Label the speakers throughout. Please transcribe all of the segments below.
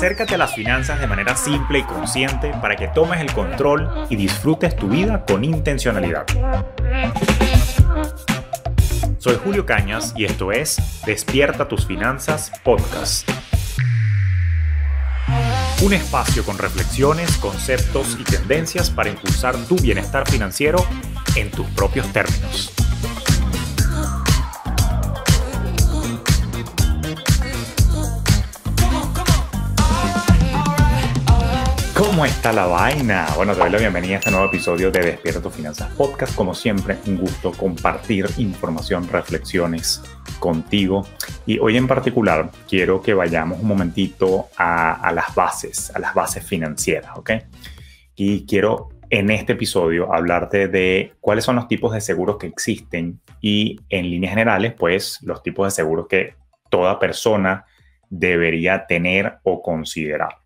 Speaker 1: Acércate a las finanzas de manera simple y consciente para que tomes el control y disfrutes tu vida con intencionalidad. Soy Julio Cañas y esto es Despierta tus finanzas podcast. Un espacio con reflexiones, conceptos y tendencias para impulsar tu bienestar financiero en tus propios términos. ¿Cómo está la vaina? Bueno, te doy la bienvenida a este nuevo episodio de Despierto Finanzas Podcast. Como siempre, un gusto compartir información, reflexiones contigo. Y hoy en particular quiero que vayamos un momentito a, a las bases, a las bases financieras, ¿ok? Y quiero en este episodio hablarte de cuáles son los tipos de seguros que existen y en líneas generales, pues los tipos de seguros que toda persona debería tener o considerar.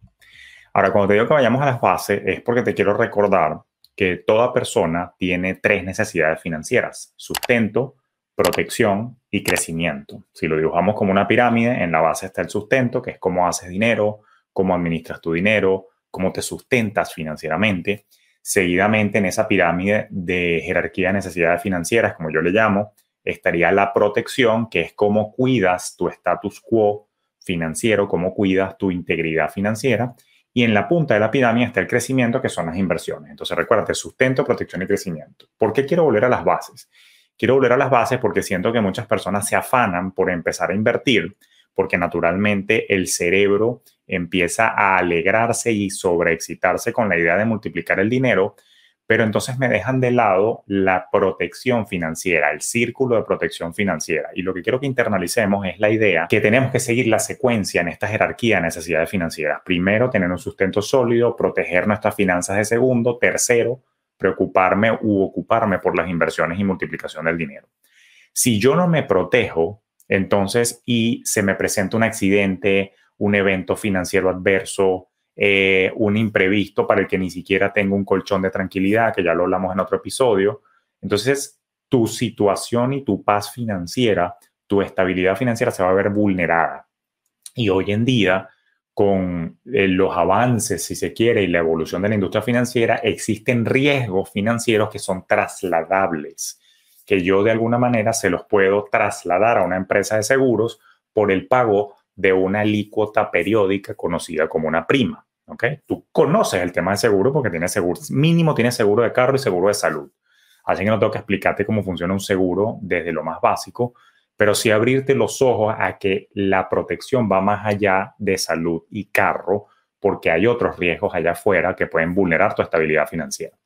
Speaker 1: Ahora, cuando te digo que vayamos a la fase es porque te quiero recordar que toda persona tiene tres necesidades financieras, sustento, protección y crecimiento. Si lo dibujamos como una pirámide, en la base está el sustento, que es cómo haces dinero, cómo administras tu dinero, cómo te sustentas financieramente. Seguidamente en esa pirámide de jerarquía de necesidades financieras, como yo le llamo, estaría la protección, que es cómo cuidas tu status quo financiero, cómo cuidas tu integridad financiera. Y en la punta de la pirámide está el crecimiento, que son las inversiones. Entonces, recuérdate, sustento, protección y crecimiento. ¿Por qué quiero volver a las bases? Quiero volver a las bases porque siento que muchas personas se afanan por empezar a invertir, porque naturalmente el cerebro empieza a alegrarse y sobreexcitarse con la idea de multiplicar el dinero, pero entonces me dejan de lado la protección financiera, el círculo de protección financiera. Y lo que quiero que internalicemos es la idea que tenemos que seguir la secuencia en esta jerarquía de necesidades financieras. Primero, tener un sustento sólido, proteger nuestras finanzas de segundo. Tercero, preocuparme u ocuparme por las inversiones y multiplicación del dinero. Si yo no me protejo, entonces, y se me presenta un accidente, un evento financiero adverso, eh, un imprevisto para el que ni siquiera tengo un colchón de tranquilidad, que ya lo hablamos en otro episodio. Entonces, tu situación y tu paz financiera, tu estabilidad financiera se va a ver vulnerada. Y hoy en día, con eh, los avances, si se quiere, y la evolución de la industria financiera, existen riesgos financieros que son trasladables, que yo de alguna manera se los puedo trasladar a una empresa de seguros por el pago de una alícuota periódica conocida como una prima. ¿ok? Tú conoces el tema de seguro porque tienes seguro, mínimo tienes seguro de carro y seguro de salud. Así que no tengo que explicarte cómo funciona un seguro desde lo más básico, pero sí abrirte los ojos a que la protección va más allá de salud y carro, porque hay otros riesgos allá afuera que pueden vulnerar tu estabilidad financiera.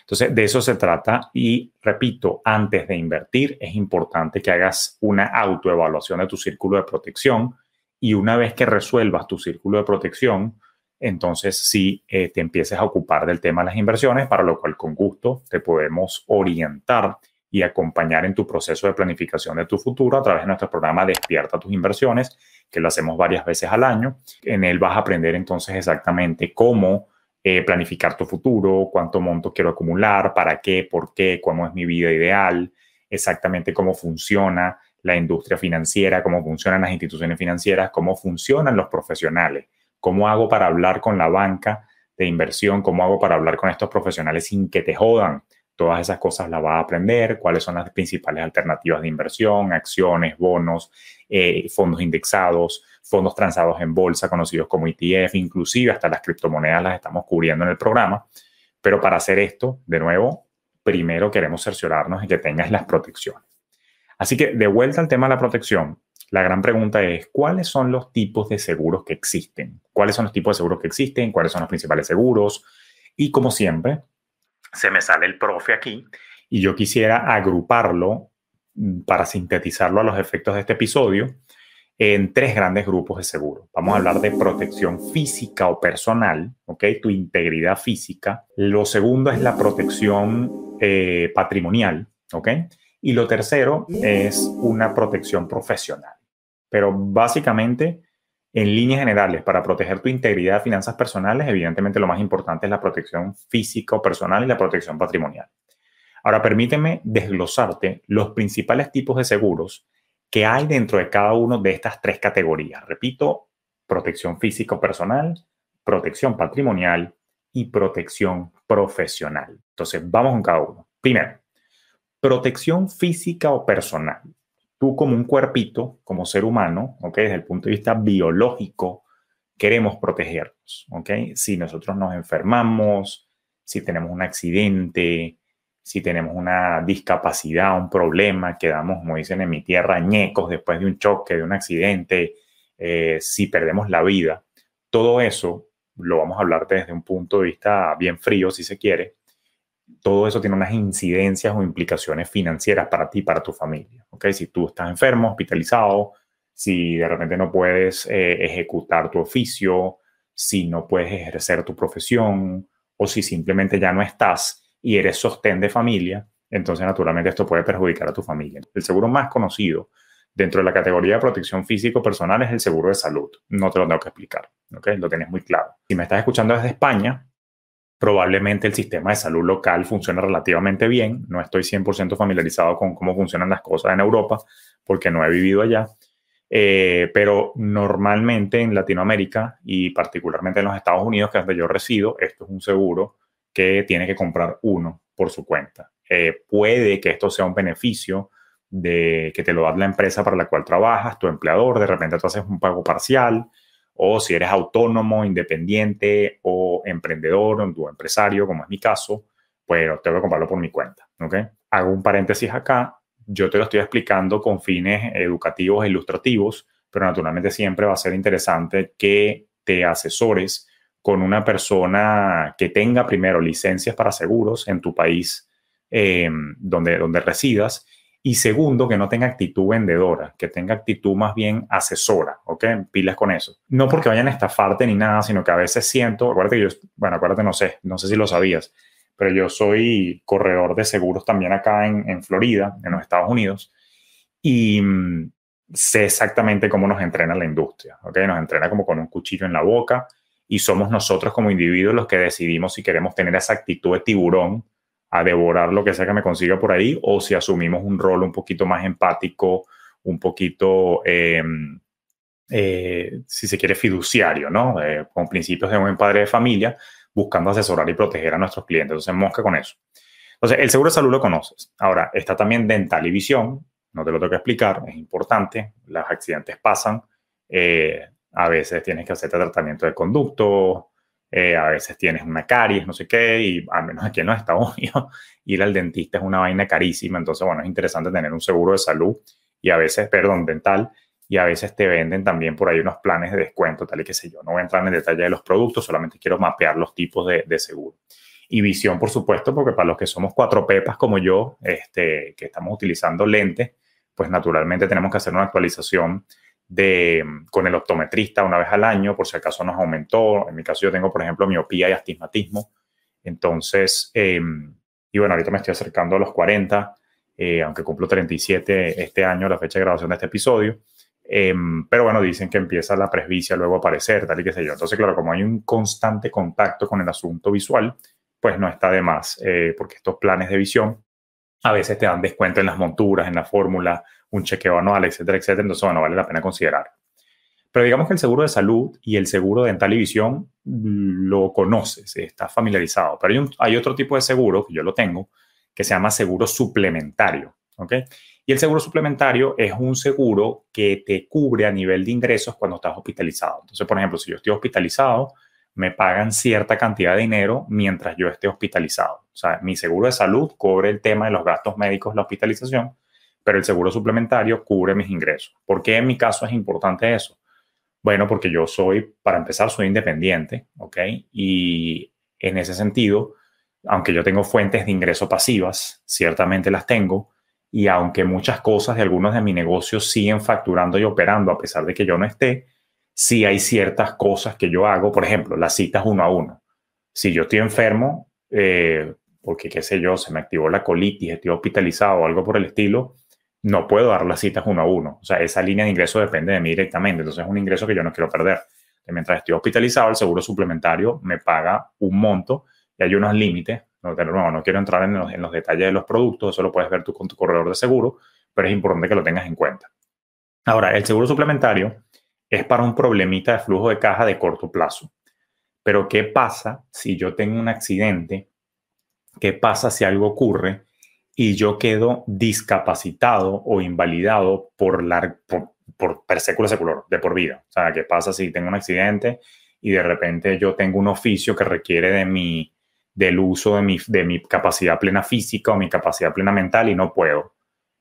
Speaker 1: Entonces, de eso se trata y, repito, antes de invertir es importante que hagas una autoevaluación de tu círculo de protección y una vez que resuelvas tu círculo de protección, entonces si eh, te empieces a ocupar del tema de las inversiones, para lo cual con gusto te podemos orientar y acompañar en tu proceso de planificación de tu futuro a través de nuestro programa Despierta tus inversiones, que lo hacemos varias veces al año. En él vas a aprender entonces exactamente cómo eh, planificar tu futuro, cuánto monto quiero acumular, para qué, por qué, cómo es mi vida ideal, exactamente cómo funciona la industria financiera, cómo funcionan las instituciones financieras, cómo funcionan los profesionales ¿Cómo hago para hablar con la banca de inversión? ¿Cómo hago para hablar con estos profesionales sin que te jodan? Todas esas cosas las vas a aprender, cuáles son las principales alternativas de inversión, acciones, bonos, eh, fondos indexados, fondos transados en bolsa, conocidos como ETF, inclusive hasta las criptomonedas las estamos cubriendo en el programa. Pero para hacer esto, de nuevo, primero queremos cerciorarnos de que tengas las protecciones. Así que de vuelta al tema de la protección, la gran pregunta es, ¿cuáles son los tipos de seguros que existen? ¿Cuáles son los tipos de seguros que existen? ¿Cuáles son los principales seguros? Y como siempre, se me sale el profe aquí y yo quisiera agruparlo mm, para sintetizarlo a los efectos de este episodio en tres grandes grupos de seguros. Vamos a hablar de protección física o personal, ¿ok? Tu integridad física. Lo segundo es la protección eh, patrimonial, ¿ok? Y lo tercero es una protección profesional. Pero básicamente, en líneas generales, para proteger tu integridad, de finanzas personales, evidentemente lo más importante es la protección físico personal y la protección patrimonial. Ahora, permíteme desglosarte los principales tipos de seguros que hay dentro de cada uno de estas tres categorías. Repito, protección físico personal, protección patrimonial y protección profesional. Entonces, vamos con cada uno. Primero, protección física o personal. Tú como un cuerpito, como ser humano, Desde el punto de vista biológico, queremos protegernos, ¿ok? Si nosotros nos enfermamos, si tenemos un accidente, si tenemos una discapacidad, un problema, quedamos, como dicen en mi tierra, ñecos después de un choque, de un accidente, eh, si perdemos la vida, todo eso lo vamos a hablar desde un punto de vista bien frío, si se quiere, todo eso tiene unas incidencias o implicaciones financieras para ti y para tu familia. ¿ok? Si tú estás enfermo, hospitalizado, si de repente no puedes eh, ejecutar tu oficio, si no puedes ejercer tu profesión o si simplemente ya no estás y eres sostén de familia, entonces naturalmente esto puede perjudicar a tu familia. El seguro más conocido dentro de la categoría de protección físico personal es el seguro de salud. No te lo tengo que explicar, ¿ok? Lo tienes muy claro. Si me estás escuchando desde España, probablemente el sistema de salud local funciona relativamente bien. No estoy 100% familiarizado con cómo funcionan las cosas en Europa porque no he vivido allá. Eh, pero normalmente en Latinoamérica y particularmente en los Estados Unidos, que es donde yo resido, esto es un seguro que tiene que comprar uno por su cuenta. Eh, puede que esto sea un beneficio de que te lo da la empresa para la cual trabajas, tu empleador, de repente tú haces un pago parcial, o si eres autónomo, independiente o emprendedor o empresario, como es mi caso, pues tengo que comprarlo por mi cuenta. Hago un paréntesis acá. Yo te lo estoy explicando con fines educativos e ilustrativos, pero naturalmente siempre va a ser interesante que te asesores con una persona que tenga primero licencias para seguros en tu país eh, donde, donde residas y segundo, que no tenga actitud vendedora, que tenga actitud más bien asesora, ¿ok? Pilas con eso. No porque vayan a estafarte ni nada, sino que a veces siento, acuérdate que yo, bueno, acuérdate, no sé, no sé si lo sabías, pero yo soy corredor de seguros también acá en, en Florida, en los Estados Unidos, y mm, sé exactamente cómo nos entrena la industria, ¿ok? Nos entrena como con un cuchillo en la boca y somos nosotros como individuos los que decidimos si queremos tener esa actitud de tiburón a devorar lo que sea que me consiga por ahí, o si asumimos un rol un poquito más empático, un poquito, em, eh, si se quiere, fiduciario, ¿no? Eh, con principios de un padre de familia, buscando asesorar y proteger a nuestros clientes. Entonces, mosca con eso. Entonces, el seguro de salud lo conoces. Ahora, está también dental y visión, no te lo tengo que explicar, es importante, los accidentes pasan, eh, a veces tienes que hacer tratamiento de conducto, eh, a veces tienes una caries, no sé qué, y al menos aquí en los Estados Unidos ir al dentista es una vaina carísima, entonces bueno, es interesante tener un seguro de salud y a veces, perdón, dental, y a veces te venden también por ahí unos planes de descuento, tal y qué sé yo. No voy a entrar en el detalle de los productos, solamente quiero mapear los tipos de, seguro. Y visión, por supuesto, porque para los que somos cuatro pepas como yo, este, que estamos utilizando lentes, pues naturalmente tenemos que hacer una actualización con el optometrista una vez al año, por si acaso nos aumentó. En mi caso yo tengo, por ejemplo, miopía y astigmatismo. Entonces, em, y bueno, ahorita me estoy acercando a los 40, eh, aunque cumplo 37 este año, la fecha de grabación de este episodio. Em, pero bueno, dicen que empieza la presbicia luego a aparecer, tal y que sé yo. Entonces, claro, como hay un constante contacto con el asunto visual, pues no está de más, eh, porque estos planes de visión a veces te dan descuento en las monturas, en la fórmula un chequeo anual, etcétera, etcétera. Entonces, bueno, vale la pena considerar. Pero digamos que el seguro de salud y el seguro dental y visión lo conoces, estás familiarizado. Pero hay, otro tipo de seguro, que yo lo tengo, que se llama seguro suplementario. ¿ok? Y el seguro suplementario es un seguro que te cubre a nivel de ingresos cuando estás hospitalizado. Entonces, por ejemplo, si yo estoy hospitalizado, me pagan cierta cantidad de dinero mientras yo esté hospitalizado. O sea, mi seguro de salud cubre el tema de los gastos médicos, la hospitalización, pero el seguro suplementario cubre mis ingresos. ¿Por qué en mi caso es importante eso? Bueno, porque yo soy, para empezar, soy independiente, ¿ok? Y en ese sentido, aunque yo tengo fuentes de ingreso pasivas, ciertamente las tengo, y aunque muchas cosas de algunos de mis negocios siguen facturando y operando a pesar de que yo no esté, sí hay ciertas cosas que yo hago, por ejemplo, las citas uno a uno. Si yo estoy enfermo, eh, porque qué sé yo, se me activó la colitis, estoy hospitalizado o algo por el estilo, no puedo dar las citas uno a uno. O sea, esa línea de ingreso depende de mí directamente. Entonces es un ingreso que yo no quiero perder. mientras estoy hospitalizado, el seguro suplementario me paga un monto y hay unos límites. No, quiero entrar en los, en los, detalles de los productos, eso lo puedes ver tú con tu corredor de seguro, pero es importante que lo tengas en cuenta. Ahora, el seguro suplementario es para un problemita de flujo de caja de corto plazo. Pero ¿qué pasa si yo tengo un accidente? ¿Qué pasa si algo ocurre? y yo quedo discapacitado o invalidado por, la, por, por, século secular, de por vida. O sea, ¿qué pasa si tengo un accidente y de repente yo tengo un oficio que requiere de mi, del uso de mi, de mi capacidad plena física o mi capacidad plena mental y no puedo?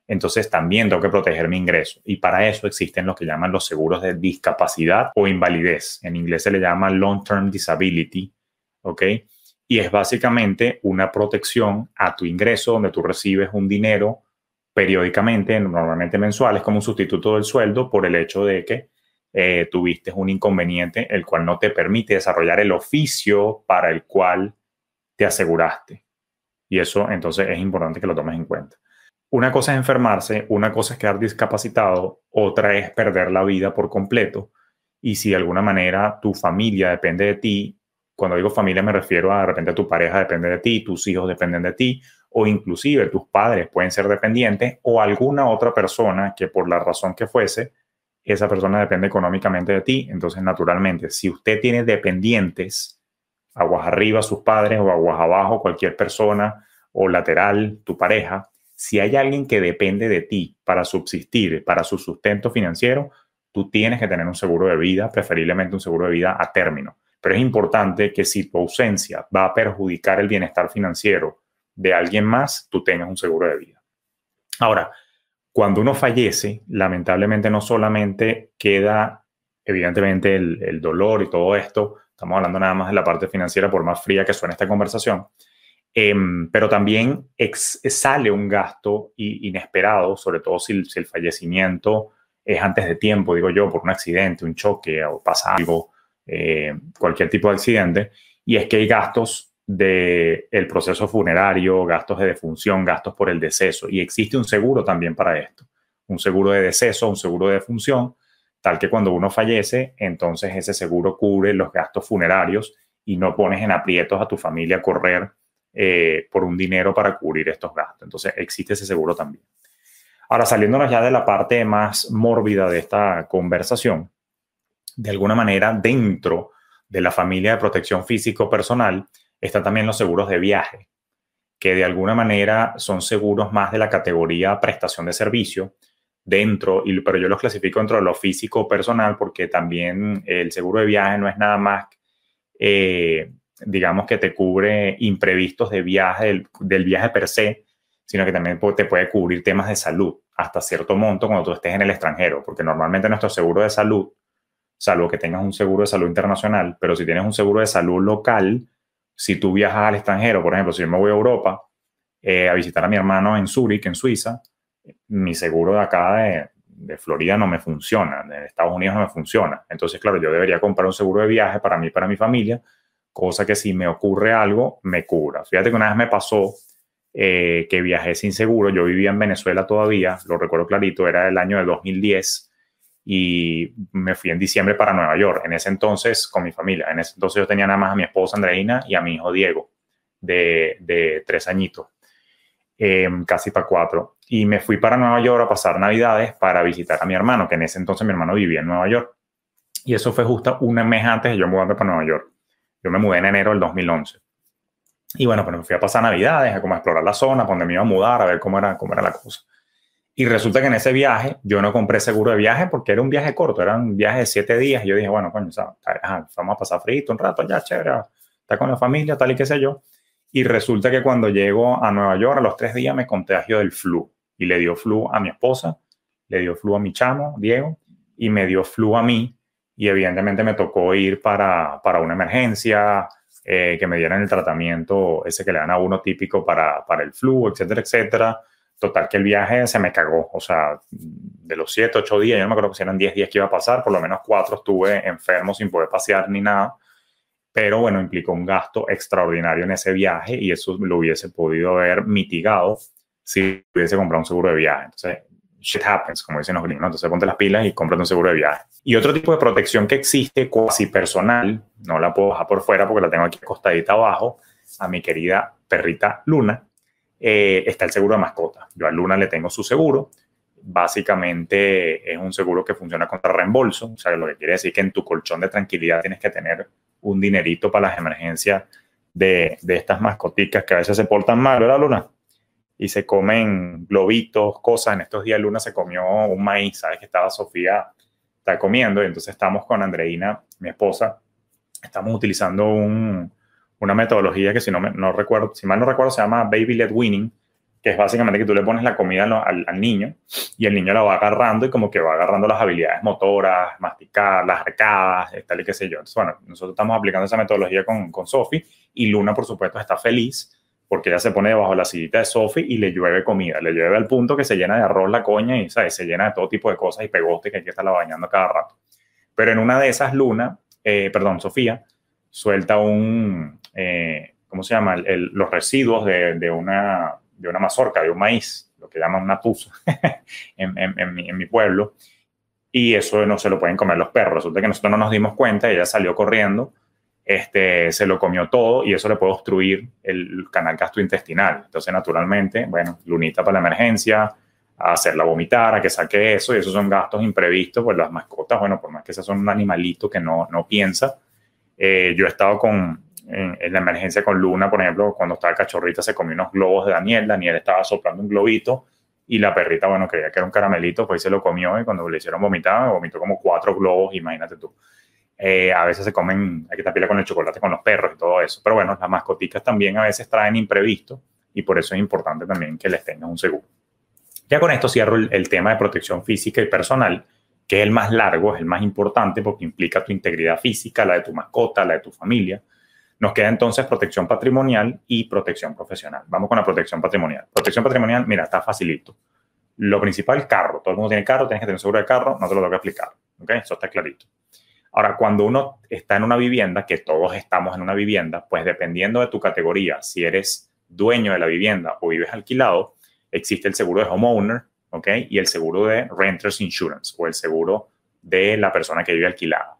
Speaker 1: Entonces también tengo que proteger mi ingreso y para eso existen lo que llaman los seguros de discapacidad o invalidez. En inglés se le llama long-term disability, ¿ok? y es básicamente una protección a tu ingreso donde tú recibes un dinero periódicamente, normalmente mensual, es como un sustituto del sueldo por el hecho de que eh, tuviste un inconveniente el cual no te permite desarrollar el oficio para el cual te aseguraste. Y eso entonces es importante que lo tomes en cuenta. Una cosa es enfermarse, una cosa es quedar discapacitado, otra es perder la vida por completo. Y si de alguna manera tu familia depende de ti cuando digo familia me refiero a de repente a tu pareja depende de ti, tus hijos dependen de ti, o inclusive tus padres pueden ser dependientes, o alguna otra persona que por la razón que fuese, esa persona depende económicamente de ti. Entonces, naturalmente, si usted tiene dependientes, aguas arriba sus padres o aguas abajo cualquier persona, o lateral, tu pareja, si hay alguien que depende de ti para subsistir, para su sustento financiero, tú tienes que tener un seguro de vida, preferiblemente un seguro de vida a término pero es importante que si tu ausencia va a perjudicar el bienestar financiero de alguien más, tú tengas un seguro de vida. Ahora, cuando uno fallece, lamentablemente no solamente queda, evidentemente, el, dolor y todo esto, estamos hablando nada más de la parte financiera, por más fría que suene esta conversación, em, pero también sale un gasto inesperado, sobre todo si si, el fallecimiento es antes de tiempo, digo yo, por un accidente, un choque o pasa algo eh, cualquier tipo de accidente, y es que hay gastos del el proceso funerario, gastos de defunción, gastos por el deceso, y existe un seguro también para esto, un seguro de deceso, un seguro de defunción, tal que cuando uno fallece, entonces ese seguro cubre los gastos funerarios y no pones en aprietos a tu familia a correr eh, por un dinero para cubrir estos gastos. Entonces existe ese seguro también. Ahora, saliéndonos ya de la parte más mórbida de esta conversación, de alguna manera, dentro de la familia de protección físico personal, están también los seguros de viaje, que de alguna manera son seguros más de la categoría prestación de servicio dentro, y, pero yo los clasifico dentro de lo físico personal porque también el seguro de viaje no es nada más, eh, digamos, que te cubre imprevistos de viaje, del, del viaje per se, sino que también te puede cubrir temas de salud hasta cierto monto cuando tú estés en el extranjero, porque normalmente nuestro seguro de salud salvo que tengas un seguro de salud internacional, pero si tienes un seguro de salud local, si tú viajas al extranjero, por ejemplo, si yo me voy a Europa eh, a visitar a mi hermano en Zúrich, en Suiza, mi seguro de acá de, Florida no me funciona, de Estados Unidos no me funciona. Entonces, claro, yo debería comprar un seguro de viaje para mí, para mi familia, cosa que si me ocurre algo, me cubra. Fíjate que una vez me pasó eh, que viajé sin seguro, yo vivía en Venezuela todavía, lo recuerdo clarito, era el año de 2010 y me fui en diciembre para Nueva York, en ese entonces con mi familia. En ese entonces yo tenía nada más a mi esposa Andreina y a mi hijo Diego, de, de tres añitos, em, casi para cuatro. Y me fui para Nueva York a pasar Navidades para visitar a mi hermano, que en ese entonces mi hermano vivía en Nueva York. Y eso fue justo un mes antes de yo mudarme para Nueva York. Yo me mudé en enero del 2011. Y bueno, pues me fui a pasar Navidades, a como explorar la zona, a me iba a mudar, a ver cómo era, cómo era la cosa. Y resulta que en ese viaje yo no compré seguro de viaje porque era un viaje corto, era un viaje de siete días. Y yo dije, bueno, coño, vamos a pasar frito un rato, ya, chévere, está con la familia, tal y qué sé yo. Y resulta que cuando llego a Nueva York, a los tres días me contagió del flu. Y le dio flu a mi esposa, le dio flu a mi chamo, Diego, y me dio flu a mí. Y evidentemente me tocó ir para, para una emergencia, eh, que me dieran el tratamiento ese que le dan a uno típico para, para el flu, etcétera, etcétera Total, que el viaje se me cagó. O sea, de los 7, 8 días, yo no me acuerdo si eran 10 días que iba a pasar, por lo menos 4 estuve enfermo sin poder pasear ni nada. Pero bueno, implicó un gasto extraordinario en ese viaje y eso lo hubiese podido haber mitigado si hubiese comprado un seguro de viaje. Entonces, shit happens, como dicen los gringos. Entonces, ponte las pilas y cómprate un seguro de viaje. Y otro tipo de protección que existe, cuasi personal, no la puedo dejar por fuera porque la tengo aquí acostadita abajo, a mi querida perrita Luna, eh, está el seguro de mascota. Yo a Luna le tengo su seguro. Básicamente es un seguro que funciona contra reembolso, o sea, lo que quiere decir que en tu colchón de tranquilidad tienes que tener un dinerito para las emergencias de, estas mascoticas que a veces se portan mal, ¿verdad, Luna? Y se comen globitos, cosas. En estos días Luna se comió un maíz, ¿sabes? Que estaba Sofía, está comiendo. Y entonces estamos con Andreina, mi esposa, estamos utilizando un, una metodología que si no, no recuerdo, si mal no recuerdo, se llama Baby Led Winning, que es básicamente que tú le pones la comida al, al, niño y el niño la va agarrando y como que va agarrando las habilidades motoras, masticar, las arcadas, eh, tal y qué sé yo. Entonces, bueno, nosotros estamos aplicando esa metodología con, con Sophie y Luna, por supuesto, está feliz porque ella se pone debajo de la sillita de Sophie y le llueve comida, le llueve al punto que se llena de arroz la coña y ¿sabes? se llena de todo tipo de cosas y pegote que hay que estarla bañando cada rato. Pero en una de esas, Luna, eh, perdón, Sofía, suelta un, eh, ¿cómo se llama? los residuos de, de, una, de una mazorca, de un maíz, lo que llaman una pusa en, mi, en, mi, pueblo. Y eso no se lo pueden comer los perros. Resulta que nosotros no nos dimos cuenta, ella salió corriendo, este, se lo comió todo y eso le puede obstruir el canal gastrointestinal. Entonces, naturalmente, bueno, lunita para la emergencia, a hacerla vomitar, a que saque eso, y esos son gastos imprevistos, por pues las mascotas, bueno, por más que son un animalito que no, no piensa, eh, yo he estado con en, la emergencia con Luna, por ejemplo, cuando estaba cachorrita se comió unos globos de Daniel, Daniel estaba soplando un globito y la perrita, bueno, creía que era un caramelito, pues se lo comió y cuando le hicieron vomitar, vomitó como cuatro globos, imagínate tú. Eh, a veces se comen, hay que tapirla con el chocolate, con los perros y todo eso. Pero bueno, las mascoticas también a veces traen imprevisto y por eso es importante también que les tengas un seguro. Ya con esto cierro el tema de protección física y personal, que es el más largo, es el más importante porque implica tu integridad física, la de tu mascota, la de tu familia. Nos queda entonces protección patrimonial y protección profesional. Vamos con la protección patrimonial. Protección patrimonial, mira, está facilito. Lo principal, carro. Todo el mundo tiene carro, tienes que tener seguro de carro, no te lo tengo que explicar. Eso está clarito. Ahora, cuando uno está en una vivienda, que todos estamos en una vivienda, pues dependiendo de tu categoría, si eres dueño de la vivienda o vives alquilado, existe el seguro de homeowner, ¿ok? Y el seguro de renter's insurance o el seguro de la persona que vive alquilada.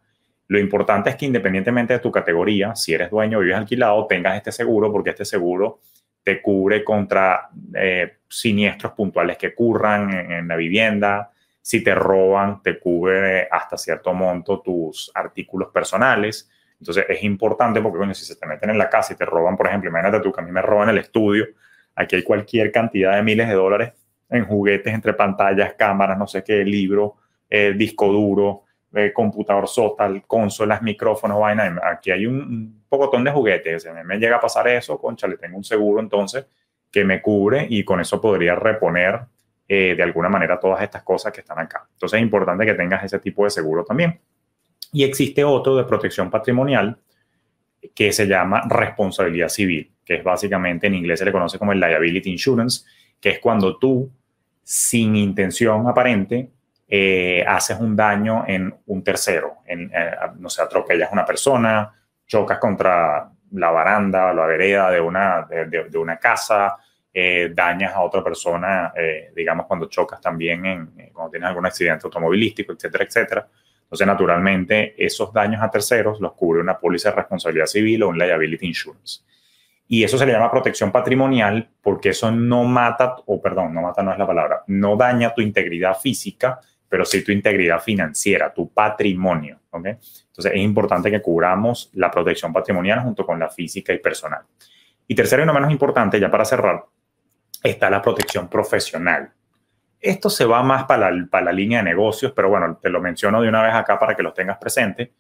Speaker 1: Lo importante es que independientemente de tu categoría, si eres dueño o vives alquilado, tengas este seguro porque este seguro te cubre contra eh, siniestros puntuales que ocurran en, la vivienda. Si te roban, te cubre hasta cierto monto tus artículos personales. Entonces es importante porque, bueno, si se te meten en la casa y te roban, por ejemplo, imagínate tú que a mí me roban el estudio, aquí hay cualquier cantidad de miles de dólares en juguetes, entre pantallas, cámaras, no sé qué, libro, eh, disco duro, eh, computador Sotal, consolas, micrófonos, vaina. Em, aquí hay un, un de juguetes. me llega a pasar eso, concha, le tengo un seguro entonces que me cubre y con eso podría reponer eh, de alguna manera todas estas cosas que están acá. Entonces es importante que tengas ese tipo de seguro también. Y existe otro de protección patrimonial que se llama responsabilidad civil, que es básicamente en inglés se le conoce como el liability insurance, que es cuando tú, sin intención aparente, eh, haces un daño en un tercero, eh, no sé, atropellas a una persona, chocas contra la baranda, o la vereda de una, de, una casa, eh, dañas a otra persona, digamos, cuando chocas también, cuando tienes algún accidente automovilístico, etcétera, etcétera. Entonces, naturalmente, esos daños a terceros los cubre una póliza de responsabilidad civil o un liability insurance. Y eso se le llama protección patrimonial porque eso no mata, o perdón, no mata no es la palabra, no daña tu integridad física, pero sí tu integridad financiera, tu patrimonio. ¿ok? Entonces es importante que cubramos la protección patrimonial junto con la física y personal. Y tercero y no menos importante, ya para cerrar, está la protección profesional. Esto se va más para la, para la línea de negocios, pero bueno, te lo menciono de una vez acá para que los tengas presente.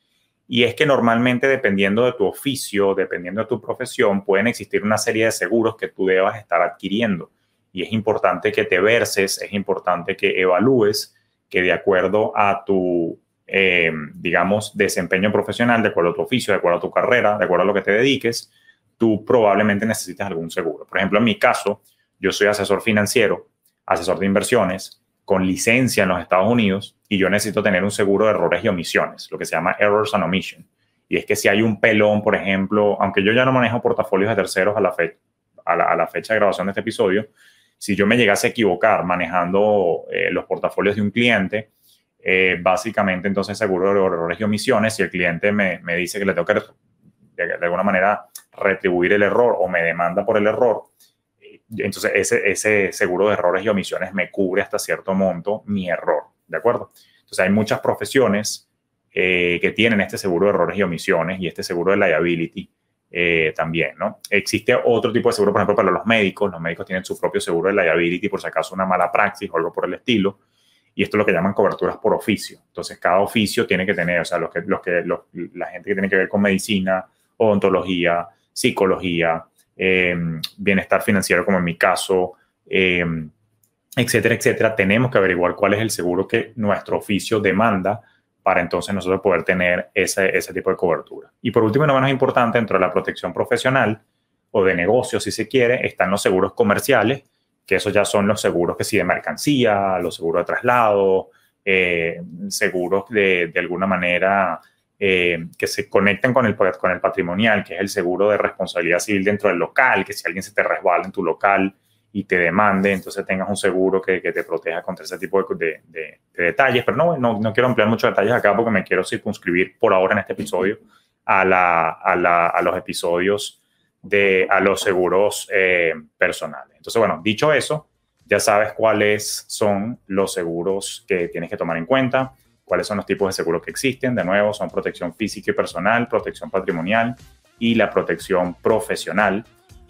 Speaker 1: Y es que normalmente dependiendo de tu oficio, dependiendo de tu profesión, pueden existir una serie de seguros que tú debas estar adquiriendo. Y es importante que te verses, es importante que evalúes que de acuerdo a tu, eh, digamos, desempeño profesional, de acuerdo a tu oficio, de acuerdo a tu carrera, de acuerdo a lo que te dediques, tú probablemente necesitas algún seguro. Por ejemplo, en mi caso, yo soy asesor financiero, asesor de inversiones, con licencia en los Estados Unidos, y yo necesito tener un seguro de errores y omisiones, lo que se llama Errors and Omission. Y es que si hay un pelón, por ejemplo, aunque yo ya no manejo portafolios de terceros a la, a la, a la fecha de grabación de este episodio, si yo me llegase a equivocar manejando eh, los portafolios de un cliente, eh, básicamente entonces seguro de errores y omisiones, si el cliente me, dice que le tengo que de, alguna manera retribuir el error o me demanda por el error, eh, entonces ese, ese seguro de errores y omisiones me cubre hasta cierto monto mi error, ¿de acuerdo? Entonces hay muchas profesiones que tienen este seguro de errores y omisiones y este seguro de liability eh, también, ¿no? Existe otro tipo de seguro, por ejemplo, para los médicos. Los médicos tienen su propio seguro de liability por si acaso una mala praxis o algo por el estilo. Y esto es lo que llaman coberturas por oficio. Entonces, cada oficio tiene que tener, o sea, los que, la gente que tiene que ver con medicina, odontología, psicología, eh, bienestar financiero, como en mi caso, eh, etcétera, etcétera. Tenemos que averiguar cuál es el seguro que nuestro oficio demanda para entonces nosotros poder tener ese, tipo de cobertura. Y por último, no menos importante, dentro de la protección profesional o de negocio, si se quiere, están los seguros comerciales, que esos ya son los seguros que sí de mercancía, los seguros de traslado, eh, seguros de, de, alguna manera eh, que se conecten con el, con el patrimonial, que es el seguro de responsabilidad civil dentro del local, que si alguien se te resbala en tu local, y te demande, entonces tengas un seguro que, que te proteja contra ese tipo de, de, detalles. Pero no, no, quiero ampliar muchos detalles acá porque me quiero circunscribir por ahora en este episodio a, la, a, la, a los episodios de a los seguros eh, personales. Entonces, bueno, dicho eso, ya sabes cuáles son los seguros que tienes que tomar en cuenta, cuáles son los tipos de seguros que existen. De nuevo, son protección física y personal, protección patrimonial y la protección profesional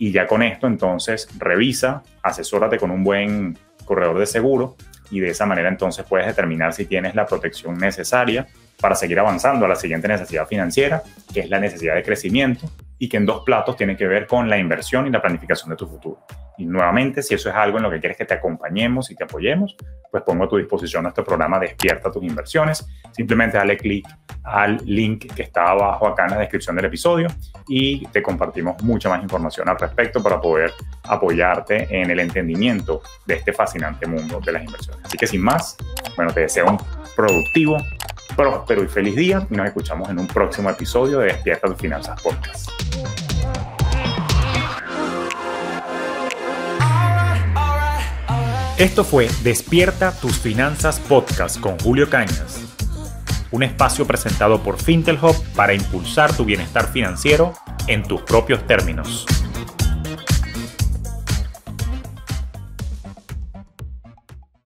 Speaker 1: y ya con esto, entonces, revisa, asesórate con un buen corredor de seguro y de esa manera entonces puedes determinar si tienes la protección necesaria para seguir avanzando a la siguiente necesidad financiera, que es la necesidad de crecimiento y que en dos platos tiene que ver con la inversión y la planificación de tu futuro. Y nuevamente, si eso es algo en lo que quieres que te acompañemos y te apoyemos, pues pongo a tu disposición nuestro programa Despierta tus inversiones. Simplemente dale clic al link que está abajo acá en la descripción del episodio y te compartimos mucha más información al respecto para poder apoyarte en el entendimiento de este fascinante mundo de las inversiones. Así que sin más, bueno, te deseo un productivo, próspero y feliz día y nos escuchamos en un próximo episodio de Despierta tus finanzas podcast. Esto fue Despierta tus finanzas podcast con Julio Cañas, un espacio presentado por Fintelhop para impulsar tu bienestar financiero en tus propios términos.